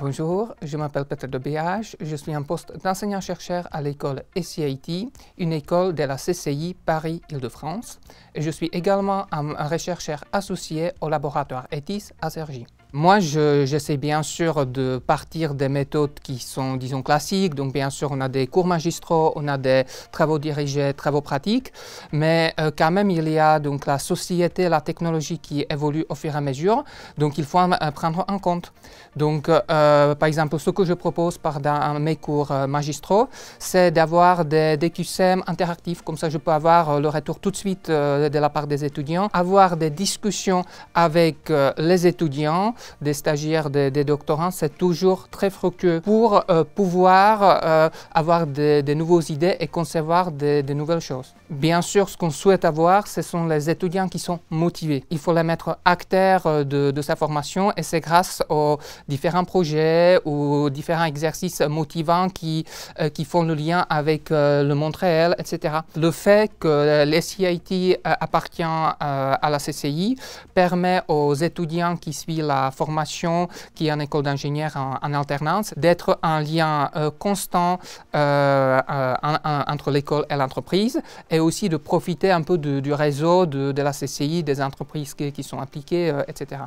Bonjour, je m'appelle Peter Dobéage, je suis en poste d'enseignant-chercheur à l'école SCIT, une école de la CCI Paris-Île-de-France, je suis également un chercheur associé au laboratoire ETIS à Cergy. Moi, j'essaie bien sûr de partir des méthodes qui sont, disons, classiques. Donc, bien sûr, on a des cours magistraux, on a des travaux dirigés, travaux pratiques. Mais euh, quand même, il y a donc la société, la technologie qui évolue au fur et à mesure. Donc, il faut en, euh, prendre en compte. Donc, euh, par exemple, ce que je propose dans mes cours magistraux, c'est d'avoir des, QCM interactifs. Comme ça, je peux avoir le retour tout de suite de la part des étudiants, avoir des discussions avec les étudiants des stagiaires, des, doctorants, c'est toujours très fructueux pour euh, pouvoir euh, avoir des, nouvelles idées et concevoir des, nouvelles choses. Bien sûr, ce qu'on souhaite avoir, ce sont les étudiants qui sont motivés. Il faut les mettre acteurs euh, de, de sa formation et c'est grâce aux différents projets ou différents exercices motivants qui, qui font le lien avec le monde réel, etc. Le fait que l'SCIT appartient à la CCI permet aux étudiants qui suivent la la formation, qui est en école d'ingénieur en, alternance, d'être un lien euh, constant euh, euh, entre l'école et l'entreprise, et aussi de profiter un peu du réseau de, la CCI, des entreprises qui, qui sont impliquées, etc.